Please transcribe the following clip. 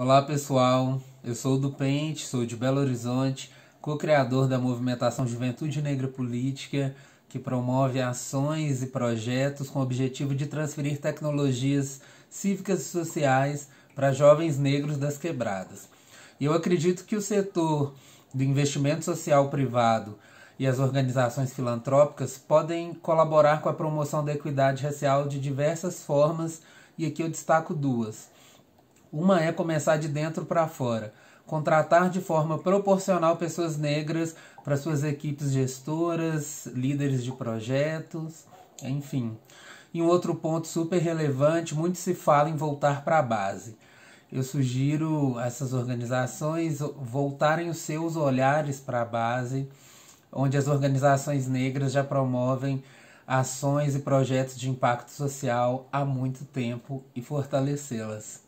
Olá pessoal, eu sou do Pente, sou de Belo Horizonte, co-criador da movimentação Juventude Negra Política, que promove ações e projetos com o objetivo de transferir tecnologias cívicas e sociais para jovens negros das quebradas. E eu acredito que o setor do investimento social privado e as organizações filantrópicas podem colaborar com a promoção da equidade racial de diversas formas, e aqui eu destaco duas. Uma é começar de dentro para fora, contratar de forma proporcional pessoas negras para suas equipes gestoras, líderes de projetos, enfim. E um outro ponto super relevante, muito se fala em voltar para a base. Eu sugiro essas organizações voltarem os seus olhares para a base, onde as organizações negras já promovem ações e projetos de impacto social há muito tempo e fortalecê-las.